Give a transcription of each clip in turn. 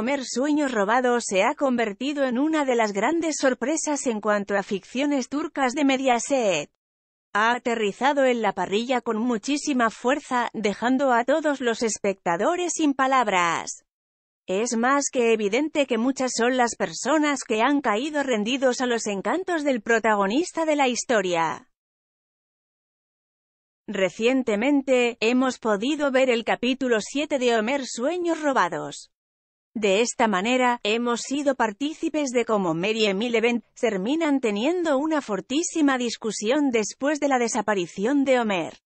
Homer Sueños Robados se ha convertido en una de las grandes sorpresas en cuanto a ficciones turcas de Mediaset. Ha aterrizado en la parrilla con muchísima fuerza, dejando a todos los espectadores sin palabras. Es más que evidente que muchas son las personas que han caído rendidos a los encantos del protagonista de la historia. Recientemente, hemos podido ver el capítulo 7 de Homer Sueños Robados. De esta manera, hemos sido partícipes de cómo Mary y Millevent terminan teniendo una fortísima discusión después de la desaparición de Homer.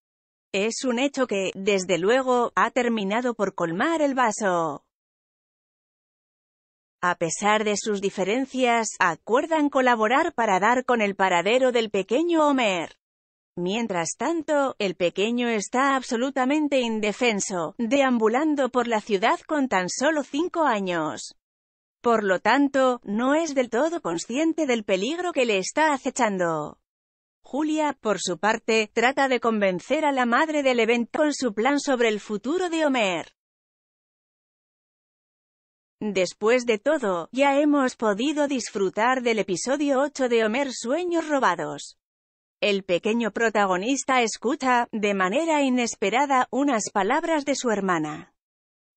Es un hecho que, desde luego, ha terminado por colmar el vaso. A pesar de sus diferencias, acuerdan colaborar para dar con el paradero del pequeño Homer. Mientras tanto, el pequeño está absolutamente indefenso, deambulando por la ciudad con tan solo cinco años. Por lo tanto, no es del todo consciente del peligro que le está acechando. Julia, por su parte, trata de convencer a la madre del evento con su plan sobre el futuro de Homer. Después de todo, ya hemos podido disfrutar del episodio 8 de Homer Sueños Robados. El pequeño protagonista escucha, de manera inesperada, unas palabras de su hermana.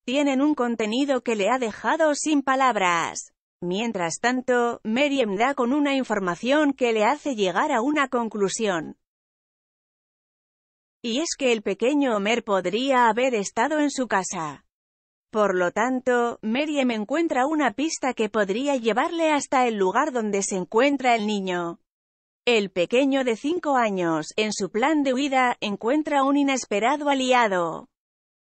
Tienen un contenido que le ha dejado sin palabras. Mientras tanto, Meriem da con una información que le hace llegar a una conclusión. Y es que el pequeño Homer podría haber estado en su casa. Por lo tanto, Meriem encuentra una pista que podría llevarle hasta el lugar donde se encuentra el niño. El pequeño de 5 años, en su plan de huida, encuentra un inesperado aliado.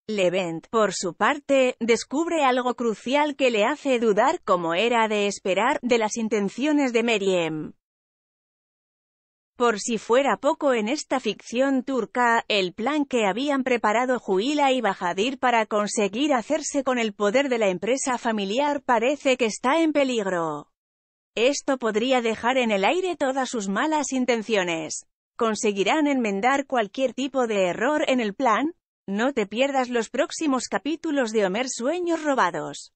Levent, por su parte, descubre algo crucial que le hace dudar, como era de esperar, de las intenciones de Meriem. Por si fuera poco en esta ficción turca, el plan que habían preparado Juila y Bajadir para conseguir hacerse con el poder de la empresa familiar parece que está en peligro. Esto podría dejar en el aire todas sus malas intenciones. ¿Conseguirán enmendar cualquier tipo de error en el plan? No te pierdas los próximos capítulos de Homer Sueños Robados.